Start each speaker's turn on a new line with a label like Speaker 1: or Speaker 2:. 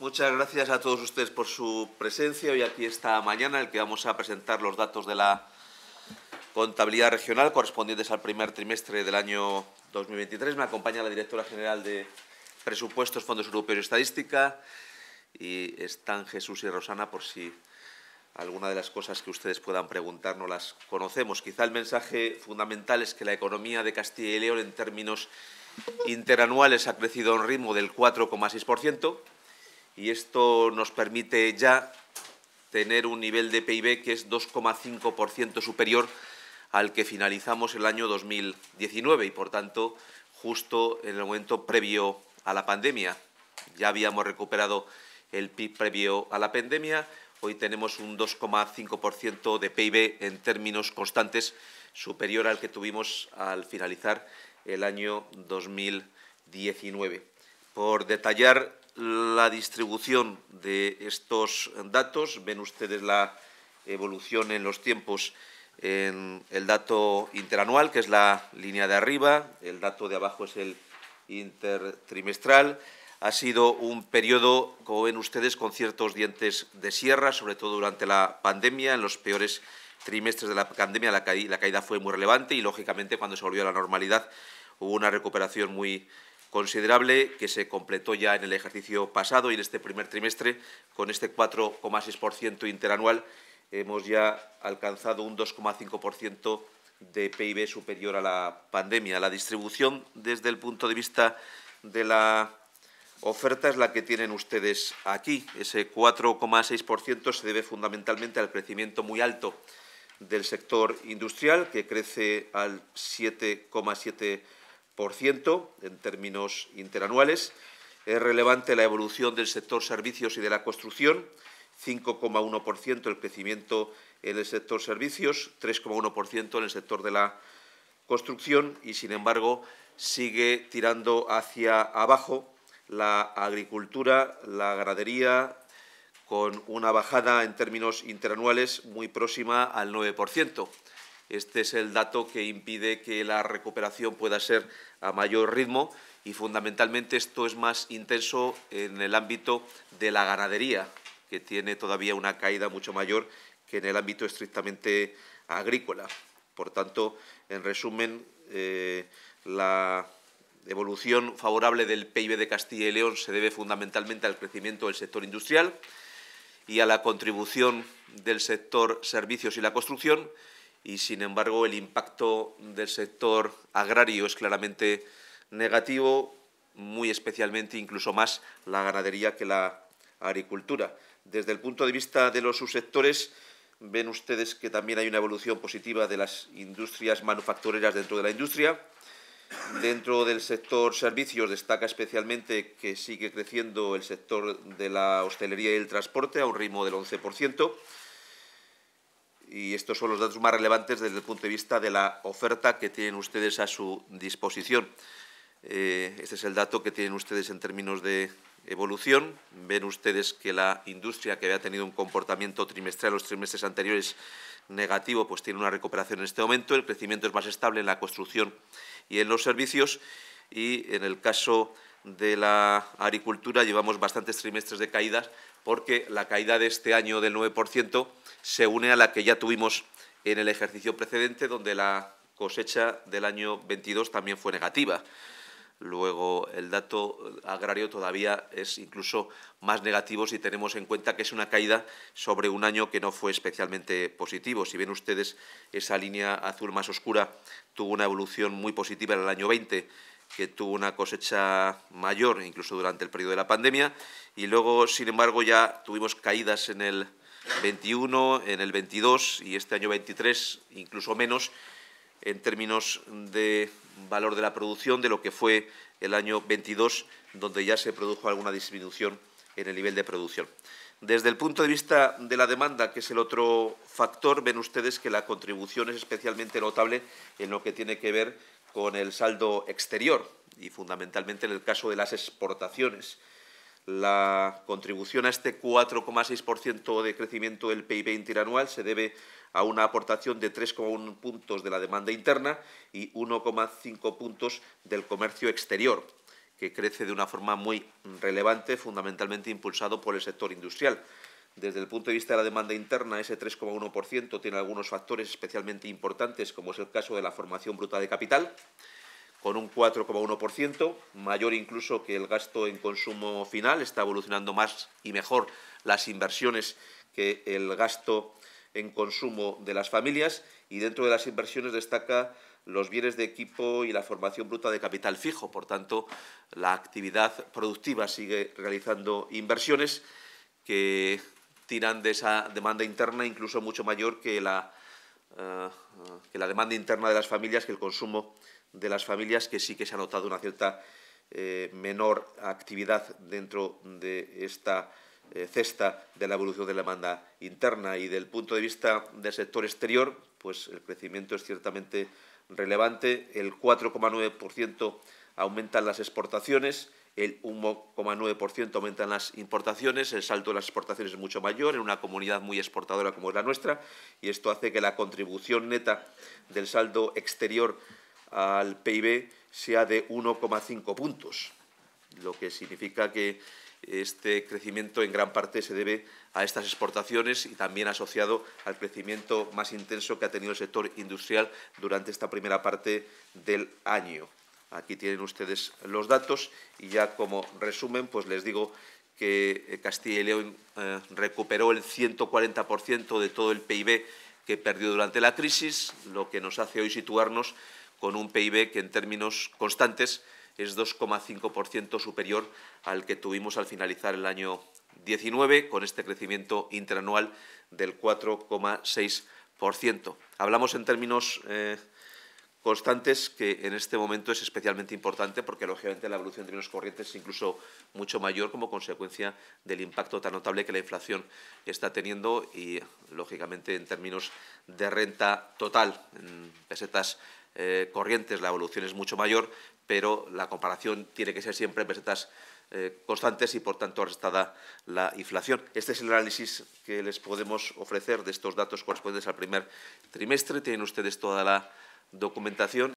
Speaker 1: Muchas gracias a todos ustedes por su presencia hoy aquí esta mañana, el que vamos a presentar los datos de la contabilidad regional correspondientes al primer trimestre del año 2023. Me acompaña la directora general de Presupuestos, Fondos Europeos y Estadística y están Jesús y Rosana por si alguna de las cosas que ustedes puedan preguntar no las conocemos. Quizá el mensaje fundamental es que la economía de Castilla y León en términos interanuales ha crecido a un ritmo del 4,6%, y esto nos permite ya tener un nivel de PIB que es 2,5% superior al que finalizamos el año 2019 y, por tanto, justo en el momento previo a la pandemia. Ya habíamos recuperado el PIB previo a la pandemia, hoy tenemos un 2,5% de PIB en términos constantes superior al que tuvimos al finalizar el año 2019. Por detallar la distribución de estos datos. Ven ustedes la evolución en los tiempos en el dato interanual, que es la línea de arriba, el dato de abajo es el intertrimestral. Ha sido un periodo, como ven ustedes, con ciertos dientes de sierra, sobre todo durante la pandemia, en los peores trimestres de la pandemia la, caída fue muy relevante y, lógicamente, cuando se volvió a la normalidad hubo una recuperación muy considerable que se completó ya en el ejercicio pasado y en este primer trimestre con este 4,6% interanual hemos ya alcanzado un 2,5% de PIB superior a la pandemia. La distribución desde el punto de vista de la oferta es la que tienen ustedes aquí. Ese 4,6% se debe fundamentalmente al crecimiento muy alto del sector industrial, que crece al 7,7%, en términos interanuales. Es relevante la evolución del sector servicios y de la construcción, 5,1% el crecimiento en el sector servicios, 3,1% en el sector de la construcción y, sin embargo, sigue tirando hacia abajo la agricultura, la ganadería, con una bajada en términos interanuales muy próxima al 9%. Este es el dato que impide que la recuperación pueda ser a mayor ritmo y fundamentalmente esto es más intenso en el ámbito de la ganadería, que tiene todavía una caída mucho mayor que en el ámbito estrictamente agrícola. Por tanto, en resumen, eh, la evolución favorable del PIB de Castilla y León se debe fundamentalmente al crecimiento del sector industrial y a la contribución del sector servicios y la construcción, y sin embargo el impacto del sector agrario es claramente negativo, muy especialmente incluso más la ganadería que la agricultura. Desde el punto de vista de los subsectores, ven ustedes que también hay una evolución positiva de las industrias manufactureras dentro de la industria. Dentro del sector servicios destaca especialmente que sigue creciendo el sector de la hostelería y el transporte a un ritmo del 11% y estos son los datos más relevantes desde el punto de vista de la oferta que tienen ustedes a su disposición. Eh, este es el dato que tienen ustedes en términos de evolución. Ven ustedes que la industria que había tenido un comportamiento trimestral los trimestres anteriores negativo, pues tiene una recuperación en este momento. El crecimiento es más estable en la construcción y en los servicios. Y en el caso de la agricultura llevamos bastantes trimestres de caídas porque la caída de este año del 9% se une a la que ya tuvimos en el ejercicio precedente, donde la cosecha del año 22 también fue negativa. Luego, el dato agrario todavía es incluso más negativo si tenemos en cuenta que es una caída sobre un año que no fue especialmente positivo. Si ven ustedes, esa línea azul más oscura tuvo una evolución muy positiva en el año 20 que tuvo una cosecha mayor, incluso durante el periodo de la pandemia, y luego, sin embargo, ya tuvimos caídas en el 21, en el 22 y este año 23, incluso menos, en términos de valor de la producción de lo que fue el año 22, donde ya se produjo alguna disminución en el nivel de producción. Desde el punto de vista de la demanda, que es el otro factor, ven ustedes que la contribución es especialmente notable en lo que tiene que ver con el saldo exterior y fundamentalmente en el caso de las exportaciones. La contribución a este 4,6% de crecimiento del PIB interanual se debe a una aportación de 3,1 puntos de la demanda interna y 1,5 puntos del comercio exterior, que crece de una forma muy relevante, fundamentalmente impulsado por el sector industrial. Desde el punto de vista de la demanda interna, ese 3,1% tiene algunos factores especialmente importantes, como es el caso de la formación bruta de capital, con un 4,1%, mayor incluso que el gasto en consumo final. Está evolucionando más y mejor las inversiones que el gasto en consumo de las familias y dentro de las inversiones destaca los bienes de equipo y la formación bruta de capital fijo. Por tanto, la actividad productiva sigue realizando inversiones que tiran de esa demanda interna incluso mucho mayor que la, eh, que la demanda interna de las familias, que el consumo de las familias, que sí que se ha notado una cierta eh, menor actividad dentro de esta eh, cesta de la evolución de la demanda interna. Y del punto de vista del sector exterior, pues el crecimiento es ciertamente relevante. El 4,9% aumentan las exportaciones el 1,9% aumentan las importaciones, el saldo de las exportaciones es mucho mayor en una comunidad muy exportadora como es la nuestra, y esto hace que la contribución neta del saldo exterior al PIB sea de 1,5 puntos, lo que significa que este crecimiento en gran parte se debe a estas exportaciones y también asociado al crecimiento más intenso que ha tenido el sector industrial durante esta primera parte del año. Aquí tienen ustedes los datos y ya como resumen, pues les digo que eh, Castilla y León eh, recuperó el 140% de todo el PIB que perdió durante la crisis, lo que nos hace hoy situarnos con un PIB que en términos constantes es 2,5% superior al que tuvimos al finalizar el año 19, con este crecimiento interanual del 4,6%. Hablamos en términos eh, constantes que en este momento es especialmente importante porque lógicamente la evolución de términos corrientes es incluso mucho mayor como consecuencia del impacto tan notable que la inflación está teniendo y lógicamente en términos de renta total en pesetas eh, corrientes la evolución es mucho mayor pero la comparación tiene que ser siempre en pesetas eh, constantes y por tanto arrestada la inflación. Este es el análisis que les podemos ofrecer de estos datos correspondientes al primer trimestre. Tienen ustedes toda la documentación